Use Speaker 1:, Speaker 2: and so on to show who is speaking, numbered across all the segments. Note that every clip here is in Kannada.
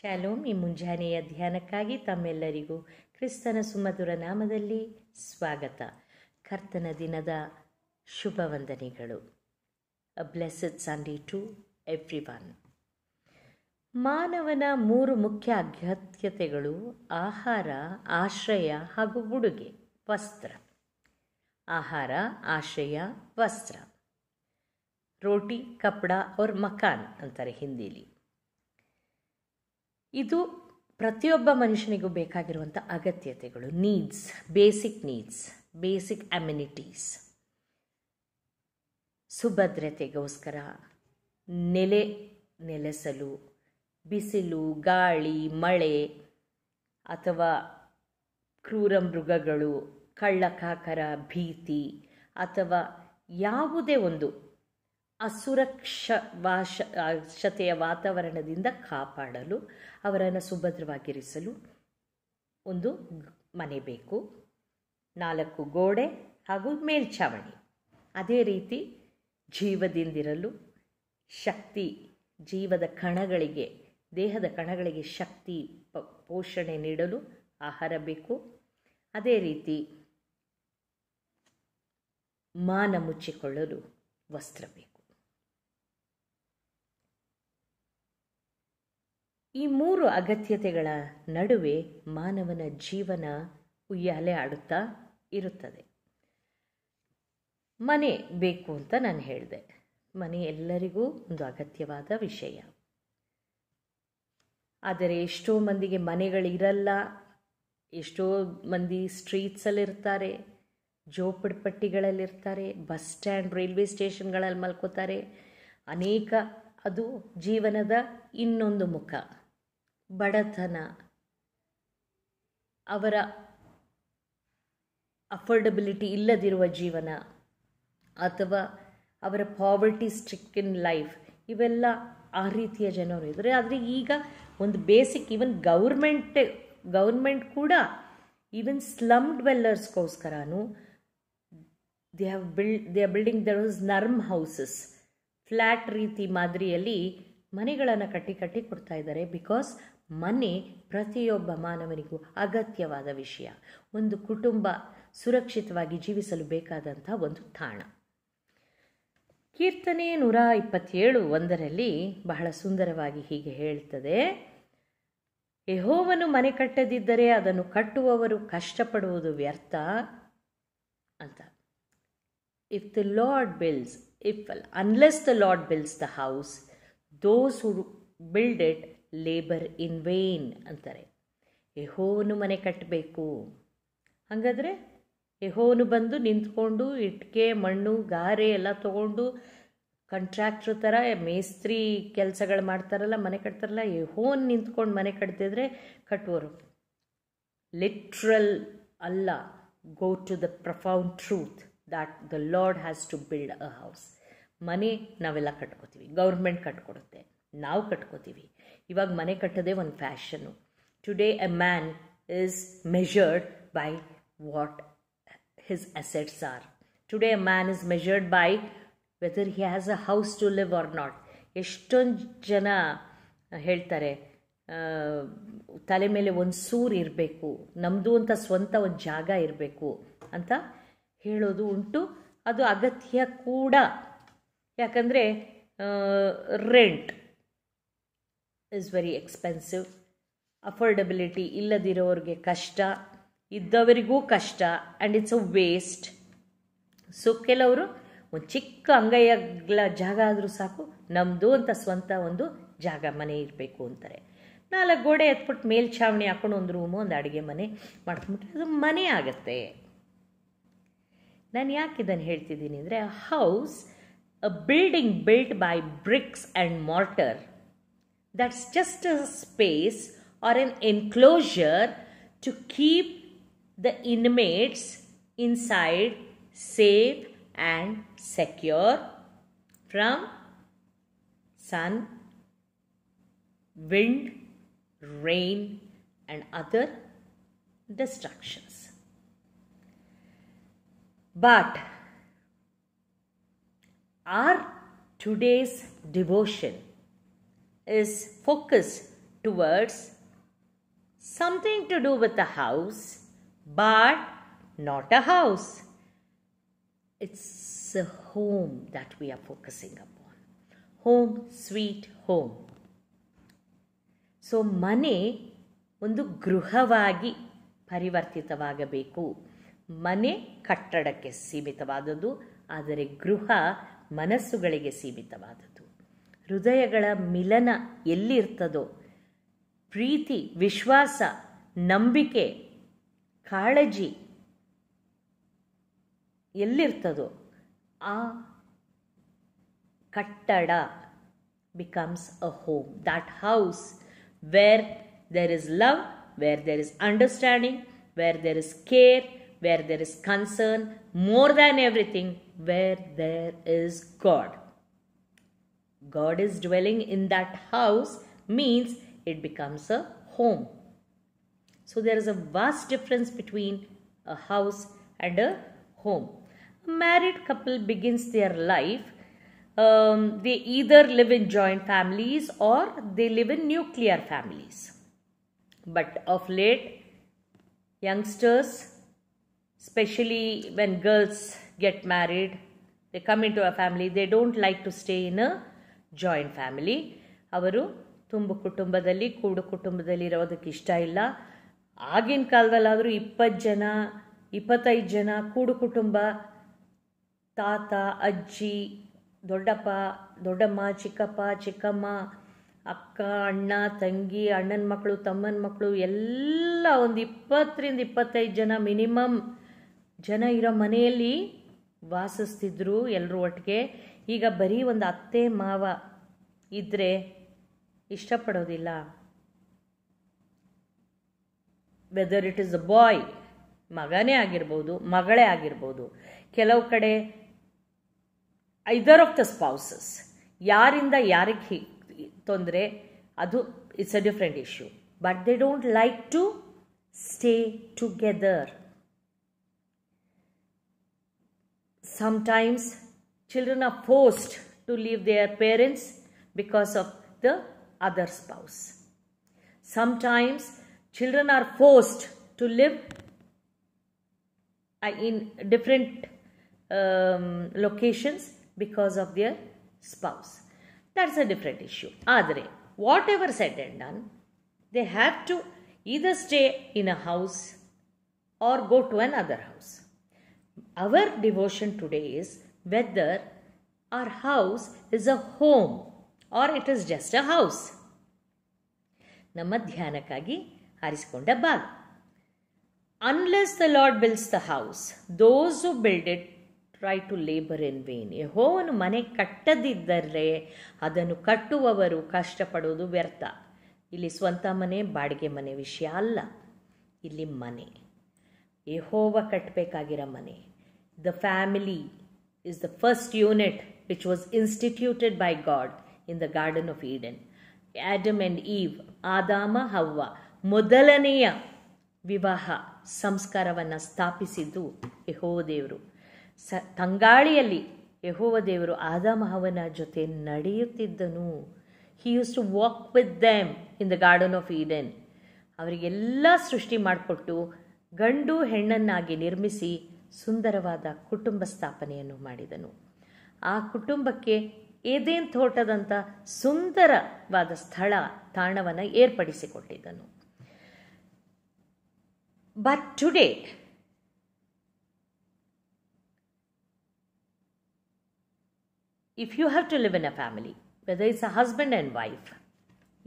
Speaker 1: ಶಾಲೋಮ್ ಈ ಮುಂಜಾನೆಯ ಧ್ಯಾನಕ್ಕಾಗಿ ತಮ್ಮೆಲ್ಲರಿಗೂ ಕ್ರಿಸ್ತನ ಸುಮಧುರ ನಾಮದಲ್ಲಿ ಸ್ವಾಗತ ಕರ್ತನ ದಿನದ ಶುಭ ಶುಭವಂದನೆಗಳು blessed Sunday to everyone ಮಾನವನ ಮೂರು ಮುಖ್ಯ ಅಗತ್ಯತೆಗಳು ಆಹಾರ ಆಶ್ರಯ ಹಾಗೂ ಉಡುಗೆ ವಸ್ತ್ರ ಆಹಾರ ಆಶ್ರಯ ವಸ್ತ್ರ ರೋಟಿ ಕಪಡ ಔರ್ ಮಕಾನ್ ಅಂತಾರೆ ಹಿಂದಿಲಿ ಇದು ಪ್ರತಿಯೊಬ್ಬ ಮನುಷ್ಯನಿಗೂ ಬೇಕಾಗಿರುವಂಥ ಅಗತ್ಯತೆಗಳು needs basic needs basic amenities ಸುಭದ್ರತೆಗೋಸ್ಕರ ನೆಲೆ ನೆಲೆಸಲು ಬಿಸಿಲು ಗಾಳಿ ಮಳೆ ಅಥವಾ ಕ್ರೂರ ಮೃಗಗಳು ಕಳ್ಳಕಾಕರ ಭೀತಿ ಅಥವಾ ಯಾವುದೇ ಒಂದು ಅಸುರಕ್ಷ ವಾತಾವರಣದಿಂದ ಕಾಪಾಡಲು ಅವರನ್ನು ಸುಭದ್ರವಾಗಿರಿಸಲು ಒಂದು ಮನೆ ಬೇಕು ನಾಲ್ಕು ಗೋಡೆ ಹಾಗೂ ಮೇಲ್ಛಾವಣಿ ಅದೇ ರೀತಿ ಜೀವದಿಂದಿರಲು ಶಕ್ತಿ ಜೀವದ ಕಣಗಳಿಗೆ ದೇಹದ ಕಣಗಳಿಗೆ ಶಕ್ತಿ ಪೋಷಣೆ ನೀಡಲು ಆಹಾರ ಬೇಕು ಅದೇ ರೀತಿ ಮಾನ ಮುಚ್ಚಿಕೊಳ್ಳಲು ವಸ್ತ್ರ ಬೇಕು ಈ ಮೂರು ಅಗತ್ಯತೆಗಳ ನಡುವೆ ಮಾನವನ ಜೀವನ ಉಯ್ಯಾಲೆ ಆಡುತ್ತಾ ಇರುತ್ತದೆ ಮನೆ ಬೇಕು ಅಂತ ನಾನು ಹೇಳಿದೆ ಮನೆ ಎಲ್ಲರಿಗೂ ಒಂದು ಅಗತ್ಯವಾದ ವಿಷಯ ಆದರೆ ಎಷ್ಟೋ ಮಂದಿಗೆ ಮನೆಗಳಿರಲ್ಲ ಎಷ್ಟೋ ಮಂದಿ ಸ್ಟ್ರೀಟ್ಸಲ್ಲಿರ್ತಾರೆ ಜೋಪಡಿಪಟ್ಟಿಗಳಲ್ಲಿರ್ತಾರೆ ಬಸ್ ಸ್ಟ್ಯಾಂಡ್ ರೈಲ್ವೆ ಸ್ಟೇಷನ್ಗಳಲ್ಲಿ ಮಲ್ಕೋತಾರೆ ಅನೇಕ ಅದು ಜೀವನದ ಇನ್ನೊಂದು ಮುಖ ಬಡತನ ಅವರ ಅಫೋರ್ಡಬಿಲಿಟಿ ಇಲ್ಲದಿರುವ ಜೀವನ ಅಥವಾ ಅವರ ಪಾವರ್ಟಿ ಇನ್ ಲೈಫ್ ಇವೆಲ್ಲ ಆ ರೀತಿಯ ಜನರು ಇದ್ದಾರೆ ಆದರೆ ಈಗ ಒಂದು ಬೇಸಿಕ್ ಈವನ್ ಗೌರ್ಮೆಂಟ್ ಗೌರ್ಮೆಂಟ್ ಕೂಡ ಈವನ್ ಸ್ಲಮ್ ಡ್ವೆಲ್ಲರ್ಸ್ಗೋಸ್ಕರನೂ they have build they are building there was NURM houses flat ರೀತಿ ಮಾದರಿಯಲ್ಲಿ ಮನೆಗಳನ್ನು ಕಟ್ಟಿ ಕಟ್ಟಿ ಕೊಡ್ತಾ ಇದ್ದಾರೆ ಬಿಕಾಸ್ ಮನೆ ಪ್ರತಿಯೊಬ್ಬ ಮಾನವನಿಗೂ ಅಗತ್ಯವಾದ ವಿಷಯ ಒಂದು ಕುಟುಂಬ ಸುರಕ್ಷಿತವಾಗಿ ಜೀವಿಸಲು ಬೇಕಾದಂಥ ಒಂದು ತಾಣ ಕೀರ್ತನೆ ನೂರ ಇಪ್ಪತ್ತೇಳು ಒಂದರಲ್ಲಿ ಬಹಳ ಸುಂದರವಾಗಿ ಹೀಗೆ ಹೇಳ್ತದೆ ಯಹೋವನು ಮನೆ ಕಟ್ಟದಿದ್ದರೆ ಅದನ್ನು ಕಟ್ಟುವವರು ಕಷ್ಟಪಡುವುದು ವ್ಯರ್ಥ ಅಂತ if the Lord builds if unless the Lord builds the house those who build it labour in vain ಅಂತಾರೆ ಎಹೋನು ಮನೆ ಕಟ್ಟಬೇಕು ಹಾಗಾದರೆ ಎಹೋನು ಬಂದು ನಿಂತ್ಕೊಂಡು ಇಟ್ಕೆ ಮಣ್ಣು ಗಾರೆ ಎಲ್ಲ ತಗೊಂಡು ಕಂಟ್ರಾಕ್ಟ್ರ್ ಥರ ಮೇಸ್ತ್ರಿ ಕೆಲಸಗಳು ಮಾಡ್ತಾರಲ್ಲ ಮನೆ ಕಟ್ತಾರಲ್ಲ ಎಹೋನ್ ನಿಂತ್ಕೊಂಡು ಮನೆ ಕಟ್ತಿದ್ರೆ ಕಟ್ಟುವರು ಲಿಟ್ರಲ್ ಅಲ್ಲ go to the profound truth that the Lord has to build a house ಮನೆ ನಾವೆಲ್ಲ ಕಟ್ಕೋತೀವಿ ಗೌರ್ಮೆಂಟ್ ಕಟ್ಕೊಡುತ್ತೆ ನಾವು ಕಟ್ಕೋತೀವಿ ಇವಾಗ ಮನೆ ಕಟ್ಟೋದೇ ಒಂದು fashion today a man is measured by what his assets are today a man is measured by whether he has a house to live or not ಎಷ್ಟೊಂದು ಜನ ಹೇಳ್ತಾರೆ ತಲೆ ಮೇಲೆ ಒಂದು ಸೂರ್ ಇರಬೇಕು ನಮ್ಮದು ಅಂತ ಸ್ವಂತ ಒಂದು ಜಾಗ ಇರಬೇಕು ಅಂತ ಹೇಳೋದು ಉಂಟು ಅದು ಅಗತ್ಯ ಕೂಡ ಯಾಕಂದರೆ rent is very expensive affordability ಇಲ್ಲದಿರೋರಿಗೆ ಕಷ್ಟ ಇದ್ದವರಿಗೂ ಕಷ್ಟ and it's a waste so ಕೆಲವರು ಒಂದು ಚಿಕ್ಕ ಅಂಗೈಯಗಳ ಜಾಗ ಆದರೂ ಸಾಕು ನಮ್ಮದು ಅಂತ ಸ್ವಂತ ಒಂದು ಜಾಗ ಮನೆ ಇರಬೇಕು ಅಂತಾರೆ ನಾಲ್ಕು ಗೋಡೆ ಎತ್ಬಿಟ್ಟು ಮೇಲ್ಛಾವಣಿ ಹಾಕೊಂಡು ಒಂದು ರೂಮು ಒಂದು ಅಡುಗೆ ಮನೆ ಮಾಡ್ಕೊಂಬಿಟ್ರೆ ಅದು ಮನೆ ಆಗುತ್ತೆ ನಾನು ಯಾಕೆ ಇದನ್ನು ಹೇಳ್ತಿದ್ದೀನಿ ಅಂದರೆ house a building built by bricks and mortar That's just a space or an enclosure to keep the inmates inside safe and secure from sun, wind, rain and other destructions. But our today's devotion is focused towards something to do with a house, but not a house. It's a home that we are focusing upon. Home, sweet home. So ಮನೆ ಒಂದು ಗೃಹವಾಗಿ ಪರಿವರ್ತಿತವಾಗಬೇಕು ಮನೆ ಕಟ್ಟಡಕ್ಕೆ ಸೀಮಿತವಾದದ್ದು ಆದರೆ ಗೃಹ ಮನಸ್ಸುಗಳಿಗೆ ಸೀಮಿತವಾದದ್ದು ಹೃದಯಗಳ ಮಿಲನ ಎಲ್ಲಿರ್ತದೋ ಪ್ರೀತಿ ವಿಶ್ವಾಸ ನಂಬಿಕೆ ಕಾಳಜಿ ಎಲ್ಲಿರ್ತದೋ ಆ ಕಟ್ಟಡ becomes a home that house where there is love where there is understanding where there is care where there is concern more than everything where there is God God is dwelling in that house means it becomes a home. So there is a vast difference between a house and a home. A married couple begins their life. Um, they either live in joint families or they live in nuclear families. But of late, youngsters, especially when girls get married, they come into a family, they don't like to stay in a joint family ಅವರು ತುಂಬು ಕುಟುಂಬದಲ್ಲಿ ಕೂಡು ಕುಟುಂಬದಲ್ಲಿ ಇರೋದಕ್ಕೆ ಇಷ್ಟ ಇಲ್ಲ ಆಗಿನ ಕಾಲದಲ್ಲಾದರೂ ಇಪ್ಪತ್ತು ಜನ ಇಪ್ಪತ್ತೈದು ಜನ ಕೂಡು ಕುಟುಂಬ ತಾತ ಅಜ್ಜಿ ದೊಡ್ಡಪ್ಪ ದೊಡ್ಡಮ್ಮ ಚಿಕ್ಕಪ್ಪ ಚಿಕ್ಕಮ್ಮ ಅಕ್ಕ ಅಣ್ಣ ತಂಗಿ ಅಣ್ಣನ ಮಕ್ಕಳು ತಮ್ಮನ ಮಕ್ಕಳು ಎಲ್ಲ ಒಂದು ಇಪ್ಪತ್ತರಿಂದ ಇಪ್ಪತ್ತೈದು ಜನ ಮಿನಿಮಮ್ ಜನ ಇರೋ ಮನೆಯಲ್ಲಿ ವಾಸಿಸ್ತಿದ್ರು ಎಲ್ಲರೂ ಒಟ್ಟಿಗೆ ಈಗ ಬರೀ ಒಂದು ಅತ್ತೆ ಮಾವ ಇದ್ದರೆ ಇಷ್ಟಪಡೋದಿಲ್ಲ whether it is a boy ಮಗನೇ ಆಗಿರ್ಬೋದು ಮಗಳೇ ಆಗಿರ್ಬೋದು ಕೆಲವು ಕಡೆ ಐದರ್ ಆಫ್ ದ ಸ್ಪೌಸಸ್ ಯಾರಿಂದ ಯಾರಿಗೆ ತೊಂದರೆ ಅದು it's a different issue but they don't like to stay together times Children are forced to leave their parents because of the other spouse. Sometimes children are forced to live uh, in different um, locations because of their spouse. That's a different issue. Adre, whatever said and done, they have to either stay in a house or go to another house. Our devotion today is whether our house is a home or it is just a house. ನಮ್ಮ ಧ್ಯಾನಕ್ಕಾಗಿ ಆರಿಸಿಕೊಂಡ ಭಾಗ unless the Lord builds the house those who build it try to labour in vain ಯಹೋವನು ಮನೆ ಕಟ್ಟದಿದ್ದರೆ ಅದನ್ನು ಕಟ್ಟುವವರು ಕಷ್ಟಪಡೋದು ವ್ಯರ್ಥ ಇಲ್ಲಿ ಸ್ವಂತ ಮನೆ ಬಾಡಿಗೆ ಮನೆ ವಿಷಯ ಅಲ್ಲ ಇಲ್ಲಿ ಮನೆ ಯಹೋವ ಕಟ್ಟಬೇಕಾಗಿರೋ ಮನೆ the family is the first unit which was instituted by God in the Garden of Eden. Adam and Eve Adama Havva ಮೊದಲನೆಯ ವಿವಾಹ ಸಂಸ್ಕಾರವನ್ನು ಸ್ಥಾಪಿಸಿದ್ದು ಯಹೋವ ದೇವರು ಸ ತಂಗಾಳಿಯಲ್ಲಿ ಯಹೋವ ದೇವರು ಆದಾಮ ಜೊತೆ ನಡೆಯುತ್ತಿದ್ದನು he use to walk with them in the garden of Eden ಅವರಿಗೆಲ್ಲ ಸೃಷ್ಟಿ ಮಾಡಿಕೊಟ್ಟು ಗಂಡು ಹೆಣ್ಣನ್ನಾಗಿ ನಿರ್ಮಿಸಿ ಸುಂದರವಾದ ಕುಟುಂಬ ಸ್ಥಾಪನೆಯನ್ನು ಮಾಡಿದನು ಆ ಕುಟುಂಬಕ್ಕೆ ಏದೇನ್ ತೋಟದಂಥ ಸುಂದರವಾದ ಸ್ಥಳ ತಾಣವನ್ನು ಏರ್ಪಡಿಸಿಕೊಟ್ಟಿದ್ದನು but today if you have to live in a family whether is a husband and wife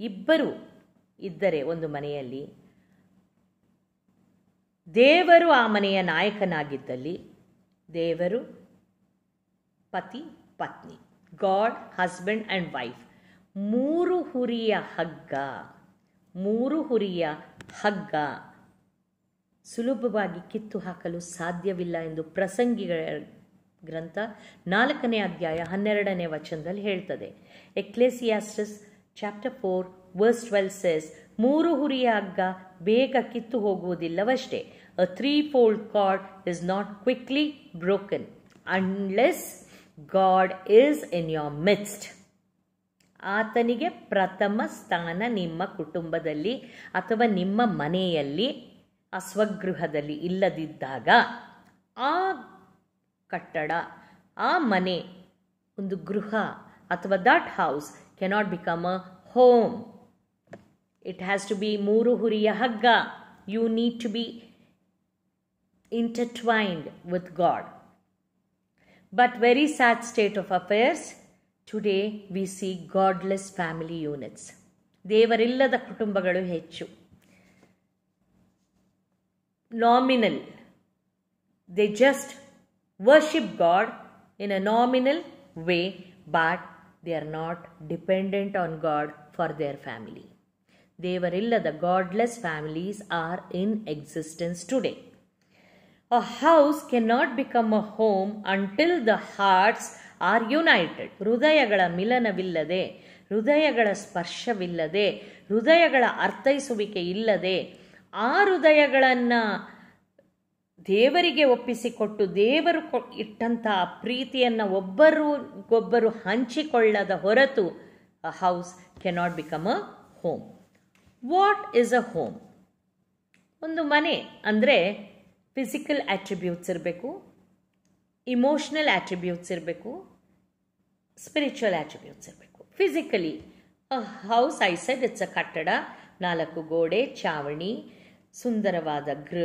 Speaker 1: ಇಬ್ಬರು ಇದ್ದರೆ ಒಂದು ಮನೆಯಲ್ಲಿ ದೇವರು ಆ ಮನೆಯ ನಾಯಕನಾಗಿದ್ದಲ್ಲಿ ದೇವರು ಪತಿ ಪತ್ನಿ ಗಾಡ್ ಹಸ್ಬೆಂಡ್ ಆ್ಯಂಡ್ ವೈಫ್ ಮೂರು ಹುರಿಯ ಹಗ್ಗ ಮೂರು ಹುರಿಯ ಹಗ್ಗ ಸುಲಭವಾಗಿ ಕಿತ್ತು ಹಾಕಲು ಸಾಧ್ಯವಿಲ್ಲ ಎಂದು ಪ್ರಸಂಗಿಗಳ ಗ್ರಂಥ ನಾಲ್ಕನೇ ಅಧ್ಯಾಯ ಹನ್ನೆರಡನೇ ವಚನದಲ್ಲಿ ಹೇಳ್ತದೆ Ecclesiastes chapter four verse twelve says ಮೂರು ಹುರಿಯ ಹಗ್ಗ ಬೇಗ ಕಿತ್ತು ಹೋಗುವುದಿಲ್ಲವಷ್ಟೇ a threefold cord is not quickly broken unless God is in your midst. ಆತನಿಗೆ ಪ್ರಥಮ ಸ್ಥಾನ ನಿಮ್ಮ ಕುಟುಂಬದಲ್ಲಿ ಅಥವಾ ನಿಮ್ಮ ಮನೆಯಲ್ಲಿ ಆ ಸ್ವಗೃಹದಲ್ಲಿ ಇಲ್ಲದಿದ್ದಾಗ ಆ ಕಟ್ಟಡ ಆ ಮನೆ ಒಂದು ಗೃಹ ಅಥವಾ that house cannot become a home it has to be ಮೂರು ಹುರಿಯ ಹಗ್ಗ you need to be intertwined with God. But very sad state of affairs. Today we see godless family units. ದೇವರಿಲ್ಲದ ಕುಟುಂಬಗಳು ಹೆಚ್ಚು nominal they just worship God in a nominal way but they are not dependent on God for their family ದೇವರಿಲ್ಲದ godless families are in existence today A house cannot become a home until the hearts are united ಹೃದಯಗಳ ಮಿಲನವಿಲ್ಲದೆ ಹೃದಯಗಳ ಸ್ಪರ್ಶವಿಲ್ಲದೆ ಹೃದಯಗಳ ಅರ್ಥೈಸುವಿಕೆ ಇಲ್ಲದೆ ಆ ಹೃದಯಗಳನ್ನು ದೇವರಿಗೆ ಒಪ್ಪಿಸಿಕೊಟ್ಟು ದೇವರು ಇಟ್ಟಂತಹ ಪ್ರೀತಿಯನ್ನು ಒಬ್ಬರಿಗೊಬ್ಬರು ಹಂಚಿಕೊಳ್ಳದ ಹೊರತು a house cannot become a home what is a home ಒಂದು ಮನೆ ಅಂದರೆ ಫಿಸಿಕಲ್ ಆ್ಯಟ್ರಿಬ್ಯೂಟ್ಸ್ ಇರಬೇಕು ಇಮೋಷ್ನಲ್ ಆ್ಯಟ್ರಿಬ್ಯೂಟ್ಸ್ ಇರಬೇಕು ಸ್ಪಿರಿಚುವಲ್ ಆ್ಯಟ್ರಿಬ್ಯೂಟ್ಸ್ ಇರಬೇಕು physically a house I said it's a ಕಟ್ಟಡ ನಾಲ್ಕು ಗೋಡೆ ಚಾವಣಿ ಸುಂದರವಾದ ಗೃ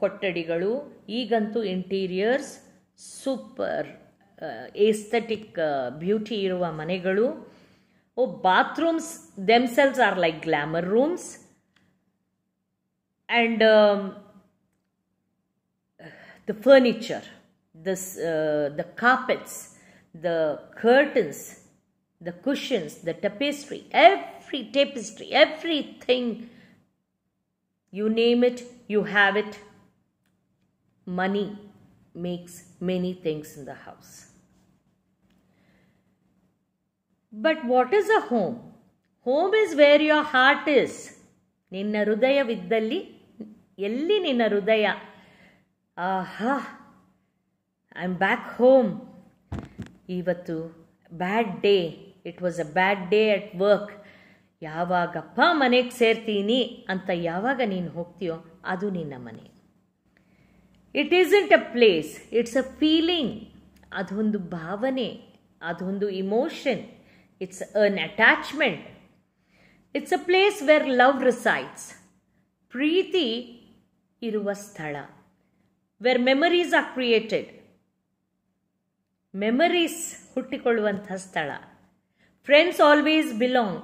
Speaker 1: ಕೊಠಡಿಗಳು ಈಗಂತೂ ಇಂಟೀರಿಯರ್ಸ್ ಸೂಪರ್ ಏಸ್ಥೆಟಿಕ್ ಬ್ಯೂಟಿ ಇರುವ ಮನೆಗಳು oh bathrooms themselves are like glamour rooms and the furniture, the uh, the carpets, the curtains, the cushions, the tapestry, every tapestry, everything, you name it, you have it. Money makes many things in the house. But what is a home? Home is where your heart is. ನಿನ್ನ viddalli, ಎಲ್ಲಿ ನಿನ್ನ ಆಹಾ ಐ ಆಮ್ ಬ್ಯಾಕ್ ಹೋಮ್ ಇವತ್ತು bad day it was a bad day at work ಯಾವಾಗಪ್ಪ ಮನೆಗೆ ಸೇರ್ತೀನಿ ಅಂತ ಯಾವಾಗ ನೀನು ಹೋಗ್ತೀಯೋ ಅದು ನಿನ್ನ ಮನೆ it isn't a place it's a feeling ಅದೊಂದು ಭಾವನೆ ಅದೊಂದು emotion it's an attachment it's a place where love resides ಪ್ರೀತಿ ಇರುವ ಸ್ಥಳ where memories are created memories ಹುಟ್ಟಿಕೊಳ್ಳುವಂತಹ ಸ್ಥಳ ಫ್ರೆಂಡ್ಸ್ ಆಲ್ವೇಸ್ ಬಿಲಾಂಗ್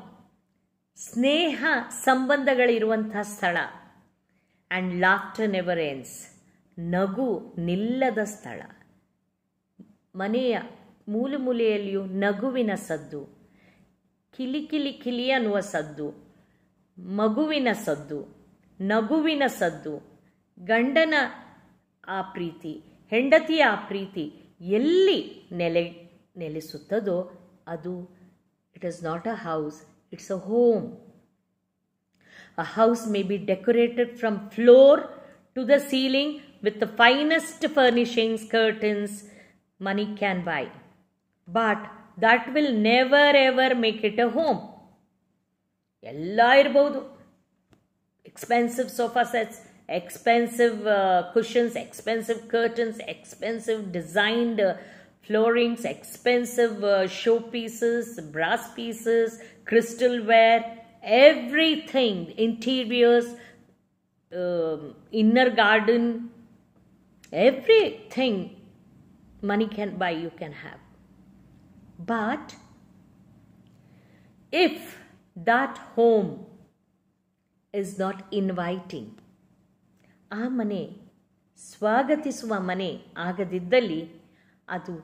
Speaker 1: ಸ್ನೇಹ ಸಂಬಂಧಗಳಿರುವಂತಹ ಸ್ಥಳ ಆ್ಯಂಡ್ ಲಾಫ್ಟರ್ ನೆವರ್ ಎನ್ಸ್ ನಗು ನಿಲ್ಲದ ಸ್ಥಳ ಮನೆಯ ಮೂಲೆ ಮೂಲೆಯಲ್ಲಿಯೂ ನಗುವಿನ ಸದ್ದು ಕಿಲಿ ಕಿಲಿ ಕಿಲಿ ಅನ್ನುವ ಸದ್ದು ಮಗುವಿನ ಸದ್ದು ನಗುವಿನ ಸದ್ದು ಗಂಡನ ಆ ಪ್ರೀತಿ ಹೆಂಡತಿಯ ಆ ಪ್ರೀತಿ ಎಲ್ಲಿ ನೆಲೆ ನೆಲೆಸುತ್ತದೋ ಅದು it is not a house it's a home a house may be decorated from floor to the ceiling with the finest furnishings, curtains, money can buy. But that will never ever make it a home. ಎಲ್ಲ ಇರ್ಬೋದು expensive sofa sets expensive uh, cushions, expensive curtains, expensive designed uh, floorings, expensive uh, brass pieces, crystalware, everything, interiors, um, inner garden, everything money can buy you can have. But if that home is not inviting, ಆ ಮನೆ ಸ್ವಾಗತಿಸುವ ಮನೆ ಆಗದಿದ್ದಲ್ಲಿ ಅದು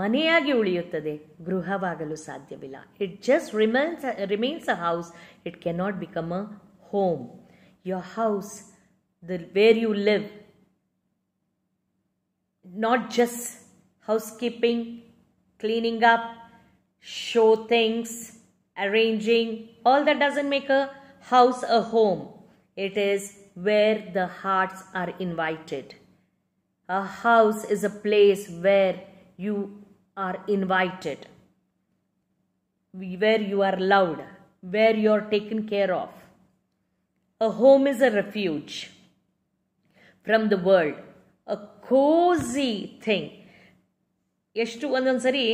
Speaker 1: ಮನೆಯಾಗಿ ಉಳಿಯುತ್ತದೆ ಗೃಹವಾಗಲು ಸಾಧ್ಯವಿಲ್ಲ it just remains remains a house it cannot become a home your house the where you live not just housekeeping cleaning up show things arranging all that doesn't make a house a home it is where the hearts are invited. A house is a place where you are invited, where you are loved, where you are taken care of. A home is a refuge from the world, a cozy thing ಎಷ್ಟು ಒಂದೊಂದು ಸರಿ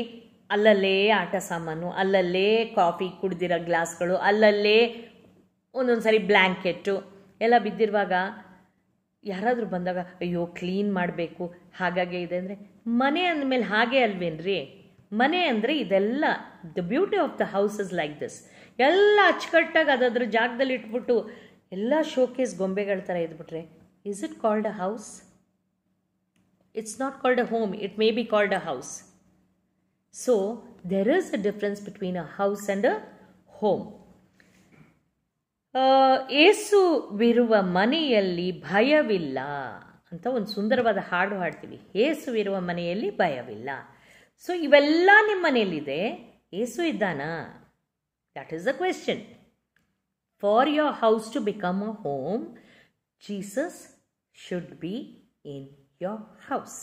Speaker 1: ಅಲ್ಲಲ್ಲೇ ಆಟ ಸಾಮಾನು ಅಲ್ಲಲ್ಲೇ ಕಾಫಿ ಕುಡ್ದಿರೋ ಗ್ಲಾಸ್ಗಳು ಅಲ್ಲಲ್ಲೇ ಒಂದೊಂದು ಸರಿ ಬ್ಲ್ಯಾಂಕೆಟ್ಟು ಎಲ್ಲ ಬಿದ್ದಿರುವಾಗ ಯಾರಾದರೂ ಬಂದಾಗ ಅಯ್ಯೋ ಕ್ಲೀನ್ ಮಾಡಬೇಕು ಹಾಗಾಗಿ ಇದೆ ಅಂದರೆ ಮನೆ ಅಂದಮೇಲೆ ಹಾಗೆ ಅಲ್ವೇನ್ರಿ ಮನೆ ಅಂದರೆ ಇದೆಲ್ಲ the beauty of the house is like this ಎಲ್ಲ ಅಚ್ಚುಕಟ್ಟಾಗಿ ಅದಾದ್ರ ಜಾಗದಲ್ಲಿ ಇಟ್ಬಿಟ್ಟು ಎಲ್ಲ ಶೋಕೇಸ್ ಗೊಂಬೆಗಳ ಥರ ಇದ್ಬಿಟ್ರೆ is it called a house it's not called a home it may be called a house so there is a difference between a house and a home ಏಸುವಿರುವ ಮನೆಯಲ್ಲಿ ಭಯವಿಲ್ಲ ಅಂತ ಒಂದು ಸುಂದರವಾದ ಹಾಡು ಹಾಡ್ತೀವಿ ಏಸುವಿರುವ ಮನೆಯಲ್ಲಿ ಭಯವಿಲ್ಲ ಸೊ ಇವೆಲ್ಲ ನಿಮ್ಮ ಮನೆಯಲ್ಲಿದೆ ಏಸು ಇದ್ದಾನಾ that is the question for your house to become a home Jesus should be in your house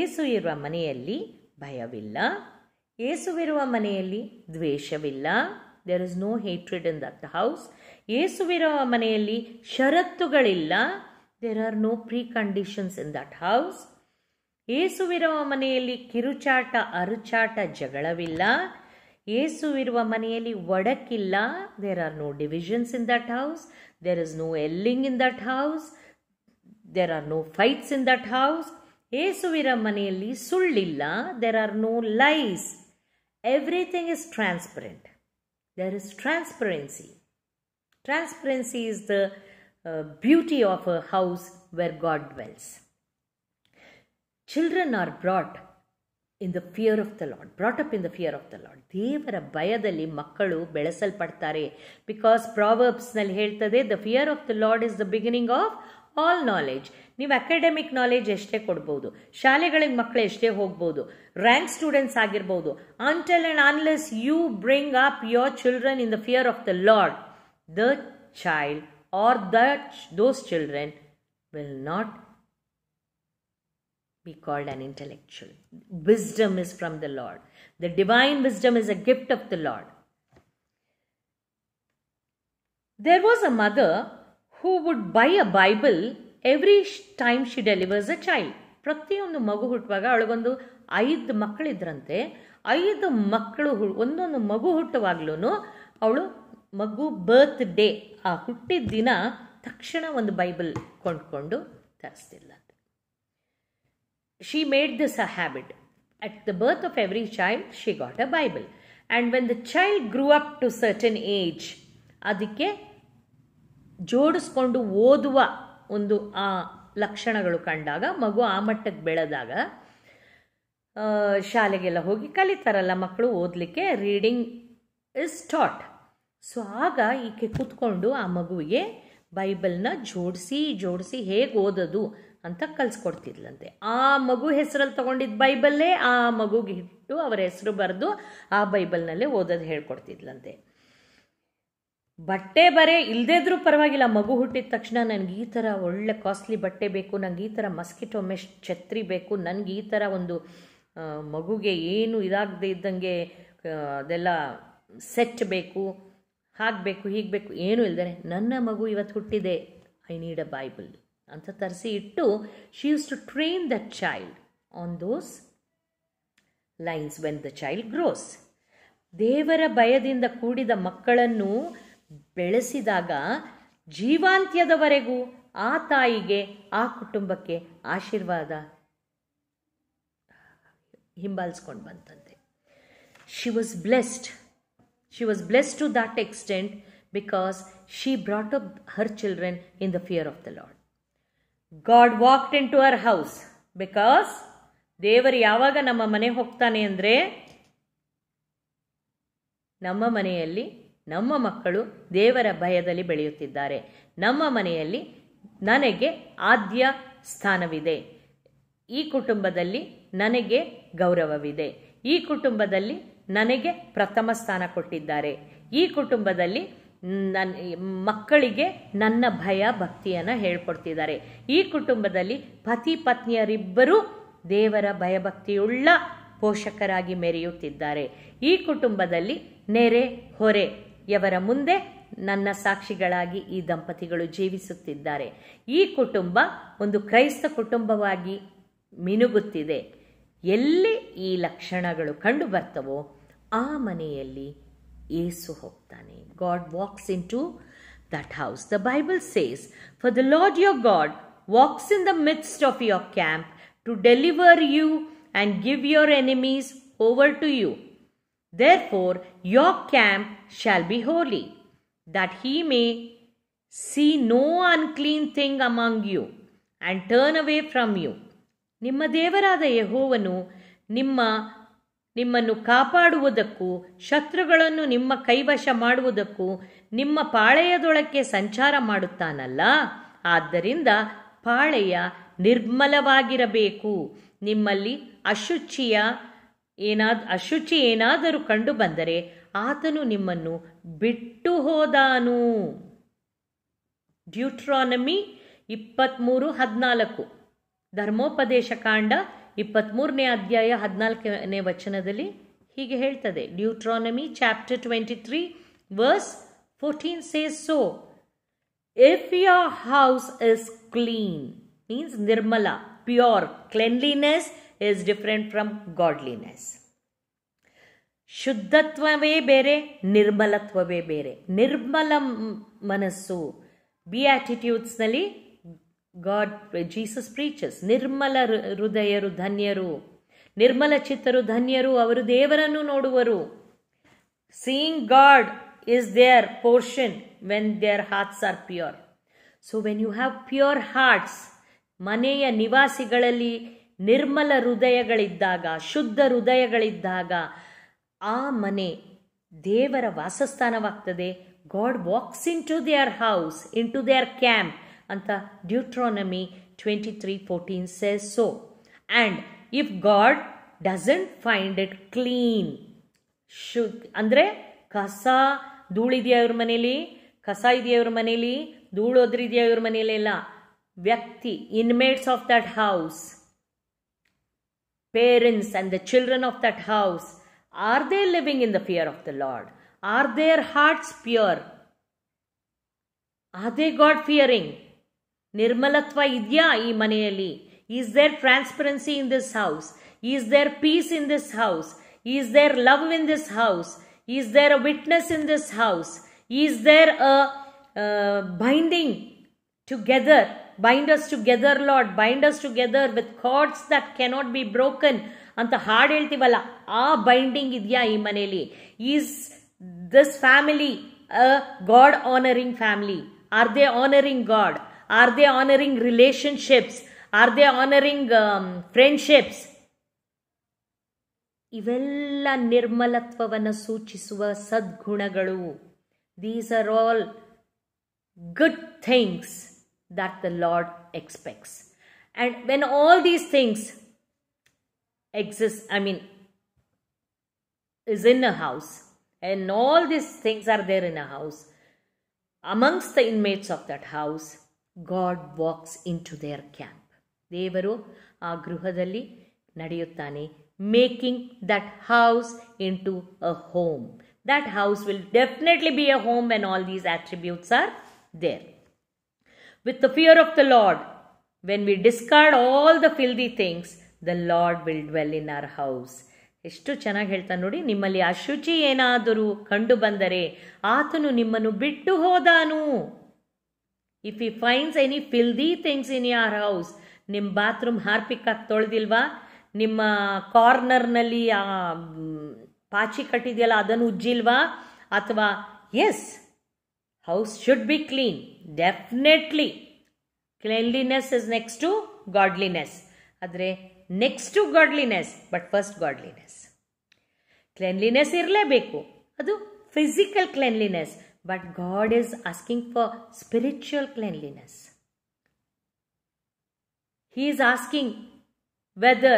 Speaker 1: Yesu ಇರುವ ಮನೆಯಲ್ಲಿ ಭಯವಿಲ್ಲ ಏಸುವಿರುವ ಮನೆಯಲ್ಲಿ ದ್ವೇಷವಿಲ್ಲ there is no hatred in that house ಯೇಸುವಿರೋ ಮನೆಯಲ್ಲಿ ಷರತ್ತುಗಳಿಲ್ಲ there are no preconditions in that house ಯೇಸುವಿರುವ ಮನೆಯಲ್ಲಿ ಕಿರುಚಾಟ ಅರುಚಾಟ ಜಗಳವಿಲ್ಲ ಯೇಸುವಿರುವ ಮನೆಯಲ್ಲಿ ಒಡಕಿಲ್ಲ there are no divisions in that house there is no yelling in that house there are no fights in that house ಯೇಸುವಿರ ಮನೆಯಲ್ಲಿ ಸುಳ್ಳಿಲ್ಲ there are no lies everything is transparent there is transparency. Transparency is the uh, beauty of a house where God dwells. Children are brought in the fear of the Lord, brought up in the fear of the Lord. ದೇವರ ಭಯದಲ್ಲಿ ಮಕ್ಕಳು ಬೆಳೆಸಲ್ಪಡ್ತಾರೆ ಬಿಕಾಸ್ ಪ್ರಾವರ್ಬ್ಸ್ನಲ್ಲಿ ಹೇಳ್ತದೆ the fear of the Lord is the beginning of all knowledge ನೀವು ಅಕಾಡೆಮಿಕ್ ನಾಲೆಜ್ ಎಷ್ಟೇ ಕೊಡ್ಬೋದು ಶಾಲೆಗಳಿಗೆ ಮಕ್ಕಳು ಎಷ್ಟೇ ಹೋಗ್ಬೋದು ರ್ಯಾಂಕ್ ಸ್ಟೂಡೆಂಟ್ಸ್ ಆಗಿರ್ಬೋದು until and unless you bring up your children in the fear of the Lord the child are the those children will not be called an intellectual. Wisdom is from the Lord. The divine wisdom is a gift of the Lord. There was a mother who would buy a Bible every time she delivers a child ಪ್ರತಿಯೊಂದು ಮಗು ಹುಟ್ಟುವಾಗ ಅವಳಿಗೊಂದು ಐದು ಮಕ್ಕಳಿದ್ರಂತೆ ಐದು ಮಕ್ಕಳು ಒಂದೊಂದು ಮಗು ಹುಟ್ಟುವಾಗ್ಲೂ ಅವಳು ಮಗು ಬರ್ತ್ ಡೇ ಆ ಹುಟ್ಟಿದ ದಿನ ತಕ್ಷಣ ಒಂದು ಬೈಬಲ್ ಕೊಂಡ್ಕೊಂಡು ತರಿಸ್ತಿಲ್ಲ she made this a habit at the birth of every child she got a Bible and when the child grew up to certain age ಅದಕ್ಕೆ ಜೋಡಿಸ್ಕೊಂಡು ಓದುವ ಒಂದು ಆ ಲಕ್ಷಣಗಳು ಕಂಡಾಗ ಮಗು ಆ ಮಟ್ಟಕ್ಕೆ ಬೆಳೆದಾಗ ಶಾಲೆಗೆಲ್ಲ ಹೋಗಿ ಕಲಿತಾರಲ್ಲ ಮಕ್ಕಳು ಓದಲಿಕ್ಕೆ ರೀಡಿಂಗ್ ಇಸ್ ಟಾಟ್ ಸೊ ಆಗ ಈಕೆ ಕೂತ್ಕೊಂಡು ಆ ಮಗುವಿಗೆ ಬೈಬಲ್ನ ಜೋಡಿಸಿ ಜೋಡಿಸಿ ಹೇಗೆ ಓದೋದು ಅಂತ ಕಲಿಸ್ಕೊಡ್ತಿದ್ಲಂತೆ ಆ ಮಗು ಹೆಸರಲ್ಲಿ ತಗೊಂಡಿದ್ದ ಬೈಬಲ್ಲೇ ಆ ಮಗುಗೆ ಇಟ್ಟು ಅವರ ಹೆಸರು ಬರೆದು ಆ ಬೈಬಲ್ನಲ್ಲೇ ಓದೋದು ಹೇಳ್ಕೊಡ್ತಿದ್ಲಂತೆ ಬಟ್ಟೆ ಬರೆ ಇಲ್ಲದೇದ್ರೂ ಪರವಾಗಿಲ್ಲ ಮಗು ಹುಟ್ಟಿದ ತಕ್ಷಣ ನನಗೆ ಈ ಥರ ಒಳ್ಳೆ ಕಾಸ್ಟ್ಲಿ ಬಟ್ಟೆ ಬೇಕು ನನಗೆ ಈ ಥರ ಮಸ್ಕಿಟೋ ಮೆಶ್ ಛತ್ರಿ ಬೇಕು ನನಗೆ ಈ ಥರ ಒಂದು ಮಗುಗೆ ಏನು ಇದಾಗದೇ ಇದ್ದಂಗೆ ಅದೆಲ್ಲ ಸೆಟ್ ಬೇಕು ಹಾಕಬೇಕು ಹೀಗೆ ಬೇಕು ಏನೂ ಇಲ್ಲದೆ ನನ್ನ ಮಗು ಇವತ್ತು ಹುಟ್ಟಿದೆ ಐ ನೀಡ್ ಅ ಬೈಬಲ್ ಅಂತ ತರಿಸಿ ಇಟ್ಟು she use to train the child on those lines when the child grows ದೇವರ ಭಯದಿಂದ ಕೂಡಿದ ಮಕ್ಕಳನ್ನು ಬೆಳೆಸಿದಾಗ ಜೀವಾಂತ್ಯದವರೆಗೂ ಆ ತಾಯಿಗೆ ಆ ಕುಟುಂಬಕ್ಕೆ ಆಶೀರ್ವಾದ ಹಿಂಬಾಲಿಸ್ಕೊಂಡು ಬಂತಂತೆ she was blessed she was blessed to that extent because she brought up her children in the fear of the Lord God walked into our house because ದೇವರು ಯಾವಾಗ ನಮ್ಮ ಮನೆ ಹೋಗ್ತಾನೆ ಅಂದರೆ ನಮ್ಮ ಮನೆಯಲ್ಲಿ ನಮ್ಮ ಮಕ್ಕಳು ದೇವರ ಭಯದಲ್ಲಿ ಬೆಳೆಯುತ್ತಿದ್ದಾರೆ ನಮ್ಮ ಮನೆಯಲ್ಲಿ ನನಗೆ ಆದ್ಯ ಸ್ಥಾನವಿದೆ ಈ ಕುಟುಂಬದಲ್ಲಿ ನನಗೆ ಗೌರವವಿದೆ ಈ ಕುಟುಂಬದಲ್ಲಿ ನನಗೆ ಪ್ರಥಮ ಸ್ಥಾನ ಕೊಟ್ಟಿದ್ದಾರೆ ಈ ಕುಟುಂಬದಲ್ಲಿ ನನ್ನ ಮಕ್ಕಳಿಗೆ ನನ್ನ ಭಯ ಭಕ್ತಿಯನ್ನು ಹೇಳ್ಕೊಡ್ತಿದ್ದಾರೆ ಈ ಕುಟುಂಬದಲ್ಲಿ ಪತಿ ಪತ್ನಿಯರಿಬ್ಬರೂ ದೇವರ ಭಯಭಕ್ತಿಯುಳ್ಳ ಪೋಷಕರಾಗಿ ಮೆರೆಯುತ್ತಿದ್ದಾರೆ ಈ ಕುಟುಂಬದಲ್ಲಿ ನೆರೆ ಹೊರೆ ಎವರ ಮುಂದೆ ನನ್ನ ಸಾಕ್ಷಿಗಳಾಗಿ ಈ ದಂಪತಿಗಳು ಜೀವಿಸುತ್ತಿದ್ದಾರೆ ಈ ಕುಟುಂಬ ಒಂದು ಕ್ರೈಸ್ತ ಕುಟುಂಬವಾಗಿ ಮಿನುಗುತ್ತಿದೆ ಎಲ್ಲಿ ಈ ಲಕ್ಷಣಗಳು ಕಂಡು ಬರ್ತವೋ ಆ ಮನೆಯಲ್ಲಿ ಏಸು ಹೋಗ್ತಾನೆ God walks into that house the Bible says for the Lord your God walks in the midst of your camp to deliver you and give your enemies over to you Therefore, your camp shall be holy, that he may see no unclean thing among you and turn away from you. ನಿಮ್ಮ ದೇವರಾದ ಯಹೋವನು ನಿಮ್ಮ ನಿಮ್ಮನ್ನು ಕಾಪಾಡುವುದಕ್ಕೂ ಶತ್ರುಗಳನ್ನು ನಿಮ್ಮ ಕೈವಶ ಮಾಡುವುದಕ್ಕೂ ನಿಮ್ಮ ಪಾಳೆಯದೊಳಕ್ಕೆ ಸಂಚಾರ ಮಾಡುತ್ತಾನಲ್ಲ ಆದ್ದರಿಂದ ಪಾಳೆಯ ನಿರ್ಮಲವಾಗಿರಬೇಕು ನಿಮ್ಮಲ್ಲಿ ಅಶುಚಿಯ ಏನಾದ ಅಶುಚಿ ಏನಾದರೂ ಕಂಡು ಬಂದರೆ ಆತನು ನಿಮ್ಮನ್ನು ಬಿಟ್ಟು ಹೋದಾನು ಡ್ಯೂಟ್ರಾನಮಿ ಇಪ್ಪತ್ತ್ಮೂರು ಹದಿನಾಲ್ಕು ಧರ್ಮೋಪದೇಶ ಕಾಂಡ ಇಪ್ಪತ್ತ್ಮೂರನೇ ಅಧ್ಯಾಯ ಹದಿನಾಲ್ಕನೇ ವಚನದಲ್ಲಿ ಹೀಗೆ ಹೇಳ್ತದೆ Deuteronomy chapter twenty three verse fourteen says so if your house is clean means ನಿರ್ಮಲ pure cleanliness is different from godliness ಶುದ್ಧತ್ವವೇ ಬೇರೆ ನಿರ್ಮಲತ್ವವೇ ಬೇರೆ ನಿರ್ಮಲ ಮನಸ್ಸು ಬಿ ಆಟಿಟ್ಯೂಡ್ಸ್ನಲ್ಲಿ ಗಾಡ್ ಜೀಸಸ್ ಪ್ರೀಚಸ್ ನಿರ್ಮಲ ಹೃದಯರು ಧನ್ಯರು ನಿರ್ಮಲ ಚಿತ್ತರು ಧನ್ಯರು ಅವರು ದೇವರನ್ನು ನೋಡುವರು seeing God is their portion when their hearts are pure so when you have pure hearts ಮನೆಯ ನಿವಾಸಿಗಳಲ್ಲಿ ನಿರ್ಮಲ ಹೃದಯಗಳಿದ್ದಾಗ ಶುದ್ಧ ಹೃದಯಗಳಿದ್ದಾಗ ಆ ಮನೆ ದೇವರ ವಾಸಸ್ಥಾನವಾಗ್ತದೆ God walks into their house into their camp ಅಂತ Deuteronomy twenty three fourteen says so and if God doesn't find it clean ಶು ಅಂದರೆ ಕಸ ಧೂಳಿದೆಯಾ ಇವ್ರ ಮನೇಲಿ ಕಸ ಇದೆಯಾ ಇವ್ರ ಮನೇಲಿ ಧೂಳೋದ್ರಿದೆಯಾ ಇವ್ರ ಮನೇಲೆಲ್ಲ ವ್ಯಕ್ತಿ inmates of that house parents and the children of that house, are they living in the fear of the Lord? Are their hearts pure? Are they God fearing? Nirmalatva idya imaneli. Is there transparency in this house? Is there peace in this house? Is there love in this house? Is there a witness in this house? Is there a uh, binding together Bind us together, Lord. Bind us together with cords that cannot be broken. ಅಂತ ಹಾಡು ಹೇಳ್ತೀವಲ್ಲ ಆ ಬೈಂಡಿಂಗ್ ಇದೆಯಾ ಈ ಮನೆಯಲ್ಲಿ is this family a God honouring family are they honouring God are they honouring relationships are they honouring friendships ಇವೆಲ್ಲ ನಿರ್ಮಲತ್ವವನ್ನು ಸೂಚಿಸುವ ಸದ್ಗುಣಗಳು these are all good things that the Lord expects. And when all these things exist, I mean, is in a house, and all these things are there in a house, amongst the inmates of that house, God walks into their camp. Devaru Agruhadali Nadiyutani making that house into a home. That house will definitely be a home when all these attributes are there. with the fear of the Lord. When we discard all the filthy things, the Lord will dwell in our house ಎಷ್ಟು ಚೆನ್ನಾಗಿ ಹೇಳ್ತಾನೆ ನೋಡಿ ನಿಮ್ಮಲ್ಲಿ ಅಶುಚಿ ಏನಾದರೂ ಕಂಡು ಬಂದರೆ ಆತನು ನಿಮ್ಮನ್ನು ಬಿಟ್ಟು ಹೋದಾನು if you finds any filthy things in your house ನಿಮ್ಮ ಬಾತ್ರೂಮ್ ಹಾರ್ಪಿಕ್ ಹಾರ್ಪಿಕ್ಕಾಗಿ ತೊಳೆದಿಲ್ವಾ ನಿಮ್ಮ ಕಾರ್ನರ್ನಲ್ಲಿ ಪಾಚಿ ಕಟ್ಟಿದೆಯಲ್ಲ ಅದನ್ನು ಉಜ್ಜಿಲ್ವಾ ಅಥವಾ ಎಸ್ house should be clean definitely cleanliness is next to godliness Adre next to godliness but first godliness cleanliness ಇರಲೇಬೇಕು ಅದು physical cleanliness but god is asking for spiritual cleanliness he is asking whether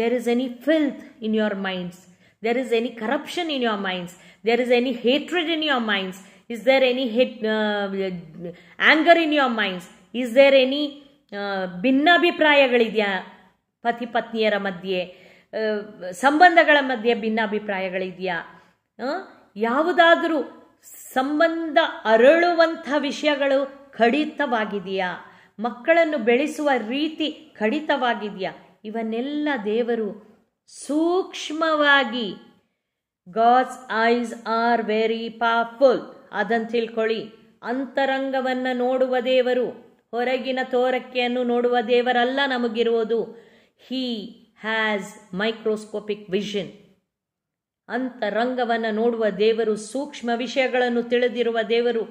Speaker 1: there is any filth in your minds there is any corruption in your minds there is any hatred in your minds is there any hit uh, in minds minds is there any ಭಿನ್ನಾಭಿಪ್ರಾಯಗಳಿದೆಯಾ ಪತಿ ಪತ್ನಿಯರ ಮಧ್ಯೆ ಸಂಬಂಧಗಳ ಮಧ್ಯೆ ಭಿನ್ನಾಭಿಪ್ರಾಯಗಳಿದೆಯಾ ಯಾವುದಾದರೂ ಸಂಬಂಧ ಅರಳುವಂಥ ವಿಷಯಗಳು ಕಡಿತವಾಗಿದೆಯಾ ಮಕ್ಕಳನ್ನು ಬೆಳೆಸುವ ರೀತಿ ಕಡಿತವಾಗಿದೆಯಾ ಇವನ್ನೆಲ್ಲ ದೇವರು ಸೂಕ್ಷ್ಮವಾಗಿ God's eyes are very powerful ಅದನ್ನು ತಿಳ್ಕೊಳ್ಳಿ ಅಂತರಂಗವನ್ನು ನೋಡುವ ದೇವರು ಹೊರಗಿನ ತೋರಕೆಯನ್ನು ನೋಡುವ ದೇವರಲ್ಲ ನಮಗಿರುವುದು ಹೀ ಹ್ಯಾಸ್ ಮೈಕ್ರೋಸ್ಕೋಪಿಕ್ ವಿಷನ್ ಅಂತರಂಗವನ್ನು ನೋಡುವ ದೇವರು ಸೂಕ್ಷ್ಮ ವಿಷಯಗಳನ್ನು ತಿಳಿದಿರುವ ದೇವರು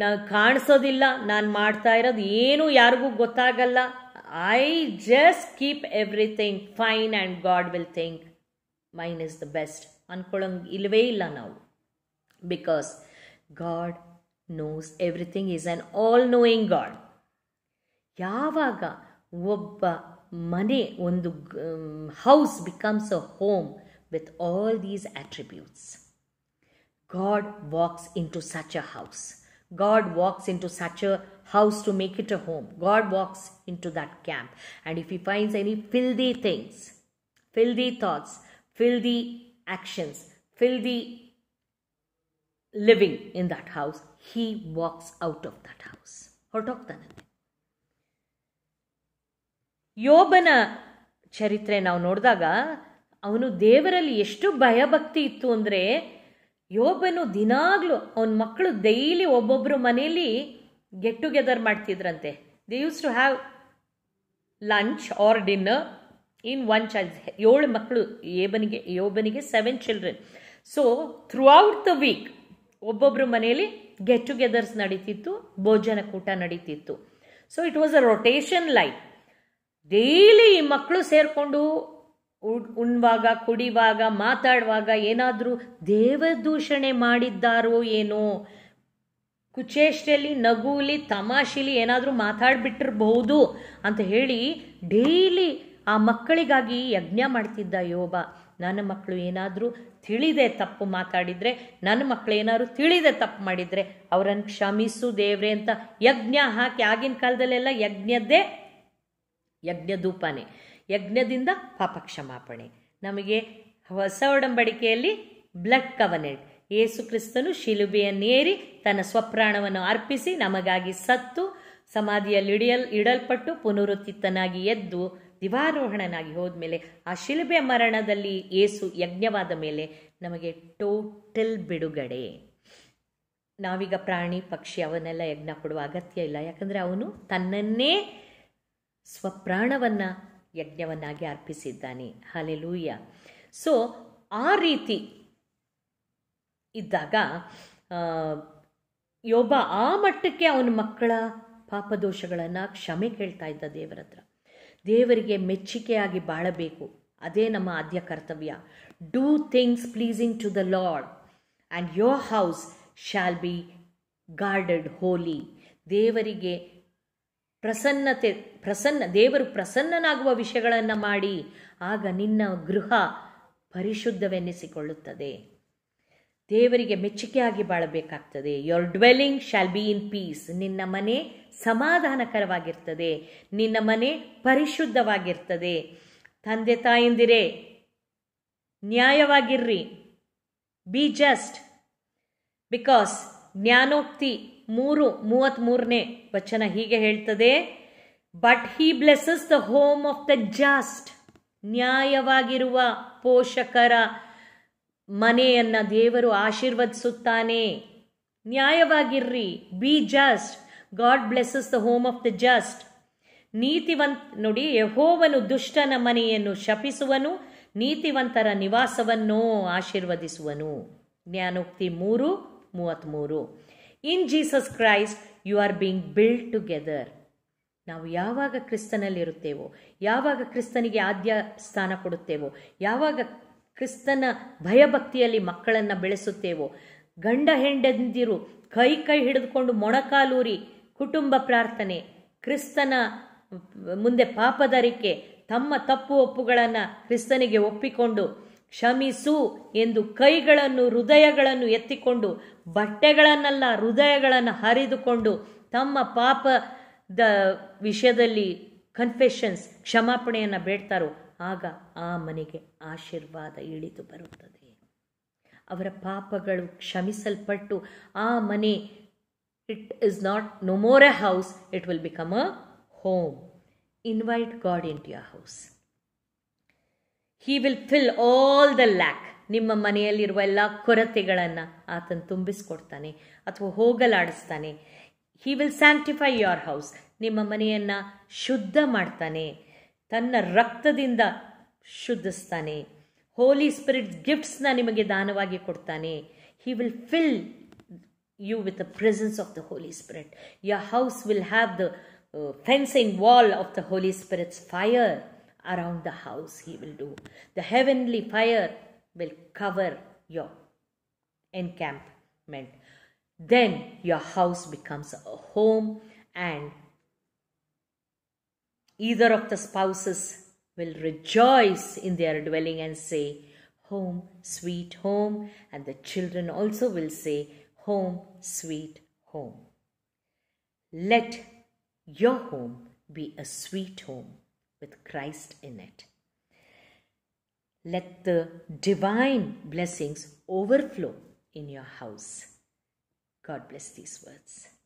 Speaker 1: ನಾ ಕಾಣಿಸೋದಿಲ್ಲ ನಾನು ಮಾಡ್ತಾ ಇರೋದು ಏನೂ ಯಾರಿಗೂ ಗೊತ್ತಾಗಲ್ಲ I just keep everything fine and God will think mine is the best ಅಂದ್ಕೊಳ್ಳೋಂಗೆ ಇಲ್ಲವೇ ಇಲ್ಲ ನಾವು because God knows everything is an all knowing God ಯಾವಾಗ money when the house becomes a home with all these attributes. God walks into such a house. God walks into such a house to make it a home. God walks into that camp. And if he finds any filthy things, filthy thoughts, filthy actions, filthy living in that house, he walks out of that house. ಹೊರಟೋಗ್ತಾನಂತೆ ಯೋಬನ ಚರಿತ್ರೆ ನಾವು ನೋಡಿದಾಗ ಅವನು ದೇವರಲ್ಲಿ ಎಷ್ಟು ಭಯಭಕ್ತಿ ಇತ್ತು ಅಂದರೆ ಯೋಬನು ದಿನಾಗ್ಲೂ ಅವನ ಮಕ್ಕಳು ಡೈಲಿ ಒಬ್ಬೊಬ್ಬರು ಮನೆಯಲ್ಲಿ ಗೆಟ್ ಟುಗೆದರ್ ಮಾಡ್ತಿದ್ರಂತೆ they use to have lunch or dinner in one child ಏಳು ಮಕ್ಕಳು ಏಬನಿಗೆ ಯೋಬನಿಗೆ seven children so throughout the week ಒಬ್ಬೊಬ್ಬರ ಮನೆಯಲ್ಲಿ ಗೆಟ್ ಟುಗೆದರ್ಸ್ ನಡೀತಿತ್ತು ಭೋಜನ ಕೂಟ ನಡೀತಿತ್ತು so it was a rotation life daily ಈ ಮಕ್ಕಳು ಸೇರಿಕೊಂಡು ಉಣ್ವಾಗ ಕುಡಿವಾಗ ಮಾತಾಡುವಾಗ ಏನಾದರೂ ದೇವದೂಷಣೆ ಮಾಡಿದ್ದಾರೋ ಏನೋ ಕುಚೇಷ್ಟೆಯಲ್ಲಿ ನಗುಲಿ ತಮಾಷೆಲಿ ಏನಾದರೂ ಮಾತಾಡ್ಬಿಟ್ಟಿರಬಹುದು ಅಂತ ಹೇಳಿ ಡೈಲಿ ಆ ಮಕ್ಕಳಿಗಾಗಿ ಯಜ್ಞ ಮಾಡ್ತಿದ್ದ ಯೋಬ ನನ್ನ ಮಕ್ಕಳು ಏನಾದರೂ ತಿಳಿದೆ ತಪ್ಪು ಮಾತಾಡಿದರೆ ನನ್ನ ಮಕ್ಕಳೇನಾದ್ರು ತಿಳಿದೆ ತಪ್ಪು ಮಾಡಿದರೆ ಅವರನ್ನು ಕ್ಷಮಿಸು ದೇವ್ರೆ ಅಂತ ಯಜ್ಞ ಹಾಕಿ ಆಗಿನ ಕಾಲದಲ್ಲೆಲ್ಲ ಯಜ್ಞದ್ದೇ ಯಜ್ಞದೂಪನೇ ಯಜ್ಞದಿಂದ ಪಾಪ ಕ್ಷಮಾಪಣೆ ನಮಗೆ ಹೊಸ ಒಡಂಬಡಿಕೆಯಲ್ಲಿ ಬ್ಲಡ್ ಕವನೆಟ್ ಯೇಸು ಕ್ರಿಸ್ತನು ಶಿಲುಬೆಯನ್ನೇರಿ ತನ್ನ ಸ್ವಪ್ರಾಣವನ್ನು ಅರ್ಪಿಸಿ ನಮಗಾಗಿ ಸತ್ತು ಸಮಾಧಿಯಲ್ಲಿ ಇಡಿಯಲ್ ಇಡಲ್ಪಟ್ಟು ಪುನರುತ್ತಿತ್ತನಾಗಿ ಎದ್ದು ದಿವಾರೋಹಣನಾಗಿ ಹೋದ್ಮೇಲೆ ಆ ಶಿಲುಬೆ ಮರಣದಲ್ಲಿ ಏಸು ಯಜ್ಞವಾದ ಮೇಲೆ ನಮಗೆ ಟೋಟಲ್ ಬಿಡುಗಡೆ ನಾವೀಗ ಪ್ರಾಣಿ ಪಕ್ಷಿ ಅವನ್ನೆಲ್ಲ ಯಜ್ಞ ಕೊಡುವ ಅಗತ್ಯ ಇಲ್ಲ ಯಾಕಂದರೆ ಅವನು ತನ್ನನ್ನೇ ಸ್ವಪ್ರಾಣವನ್ನು ಯಜ್ಞವನ್ನಾಗಿ ಅರ್ಪಿಸಿದ್ದಾನೆ ಲೂಯ್ಯ ಸೊ ಆ ರೀತಿ ಇದ್ದಾಗ ಯೋಬ ಆ ಮಟ್ಟಕ್ಕೆ ಅವನ ಮಕ್ಕಳ ಪಾಪದೋಷಗಳನ್ನು ಕ್ಷಮೆ ಕೇಳ್ತಾ ಇದ್ದ ದೇವರ ಹತ್ರ ದೇವರಿಗೆ ಮೆಚ್ಚುಗೆಯಾಗಿ ಬಾಳಬೇಕು ಅದೇ ನಮ್ಮ ಆದ್ಯ ಕರ್ತವ್ಯ do things pleasing to the Lord and your house shall be guarded holy ದೇವರಿಗೆ ಪ್ರಸನ್ನತೆ ಪ್ರಸನ್ನ ದೇವರು ಪ್ರಸನ್ನನಾಗುವ ವಿಷಯಗಳನ್ನು ಮಾಡಿ ಆಗ ನಿನ್ನ ಗೃಹ ಪರಿಶುದ್ಧವೆನ್ನಿಸಿಕೊಳ್ಳುತ್ತದೆ ದೇವರಿಗೆ ಮೆಚ್ಚುಗೆಯಾಗಿ ಬಾಳಬೇಕಾಗ್ತದೆ your dwelling shall be in peace ನಿನ್ನ ಮನೆ ಸಮಾಧಾನಕರವಾಗಿರ್ತದೆ ನಿನ್ನ ಮನೆ ಪರಿಶುದ್ಧವಾಗಿರ್ತದೆ ತಂದೆ ತಾಯಿಂದಿರೇ ನ್ಯಾಯವಾಗಿರ್ರಿ ಬಿ ಜಸ್ಟ್ ಬಿಕಾಸ್ ಜ್ಞಾನೋಕ್ತಿ ಮೂರು ಮೂರನೇ ವಚನ ಹೀಗೆ ಹೇಳ್ತದೆ but he blesses the home of the just ನ್ಯಾಯವಾಗಿರುವ ಪೋಷಕರ ಮನೆಯನ್ನ ದೇವರು ಆಶೀರ್ವದಿಸುತ್ತಾನೆ ನ್ಯಾಯವಾಗಿರ್ರಿ be just God blesses the home of the just ನೀತಿವಂತ ನೋಡಿ ಯಹೋವನು ದುಷ್ಟನ ಮನೆಯನ್ನು ಶಪಿಸುವನು ನೀತಿವಂತರ ನಿವಾಸವನ್ನು ಆಶೀರ್ವದಿಸುವನು ಜ್ಞಾನೋಕ್ತಿ ಮೂರು ಮೂವತ್ತ್ಮೂರು in Jesus Christ you are being build together ನಾವು ಯಾವಾಗ ಕ್ರಿಸ್ತನಲ್ಲಿರುತ್ತೇವೋ ಯಾವಾಗ ಕ್ರಿಸ್ತನಿಗೆ ಆದ್ಯ ಸ್ಥಾನ ಕೊಡುತ್ತೇವೋ ಯಾವಾಗ ಕ್ರಿಸ್ತನ ಭಯಭಕ್ತಿಯಲ್ಲಿ ಮಕ್ಕಳನ್ನು ಬೆಳೆಸುತ್ತೇವೋ ಗಂಡ ಹೆಂಡಂದಿರು ಕೈ ಕೈ ಹಿಡಿದುಕೊಂಡು ಮೊಣಕಾಲೂರಿ ಕುಟುಂಬ ಪ್ರಾರ್ಥನೆ ಕ್ರಿಸ್ತನ ಮುಂದೆ ಪಾಪದರಿಕೆ ತಮ್ಮ ತಪ್ಪು ಒಪ್ಪುಗಳನ್ನು ಕ್ರಿಸ್ತನಿಗೆ ಒಪ್ಪಿಕೊಂಡು ಕ್ಷಮಿಸು ಎಂದು ಕೈಗಳನ್ನು ಹೃದಯಗಳನ್ನು ಎತ್ತಿಕೊಂಡು ಬಟ್ಟೆಗಳನ್ನೆಲ್ಲ ಹೃದಯಗಳನ್ನು ಹರಿದುಕೊಂಡು ತಮ್ಮ ಪಾಪದ ವಿಷಯದಲ್ಲಿ ಕನ್ಫೆಷನ್ಸ್ ಕ್ಷಮಾಪಣೆಯನ್ನು ಬೇಡ್ತಾರೋ ಆಗ ಆ ಮನೆಗೆ ಆಶೀರ್ವಾದ ಇಳಿದು ಬರುತ್ತದೆ ಅವರ ಪಾಪಗಳು ಕ್ಷಮಿಸಲ್ಪಟ್ಟು ಆ ಮನೆ it is not no more a house it will become a home invite God into your house he will fill all the lack ನಿಮ್ಮ ಮನೆಯಲ್ಲಿರುವ ಎಲ್ಲ ಕೊರತೆಗಳನ್ನು ಆತನು ತುಂಬಿಸ್ಕೊಡ್ತಾನೆ ಅಥವಾ ಹೋಗಲಾಡಿಸ್ತಾನೆ he will sanctify your house ನಿಮ್ಮ ಮನೆಯನ್ನು ಶುದ್ಧ ಮಾಡ್ತಾನೆ ತನ್ನ ರಕ್ತದಿಂದ ಶುದ್ಧಿಸ್ತಾನೆ ಹೋಲಿ ಸ್ಪಿರಿಟ್ ಗಿಫ್ಟ್ಸ್ನ ನಿಮಗೆ ದಾನವಾಗಿ ಕೊಡ್ತಾನೆ he will fill you with the presence of the Holy Spirit your house will have the fencing wall of the Holy Spirit's fire around the house he will do the heavenly fire will cover your encampment then your house becomes a home and Either of the spouses will rejoice in their dwelling and say, Home, sweet home. And the children also will say, Home, sweet home. Let your home be a sweet home with Christ in it. Let the divine blessings overflow in your house. God bless these words.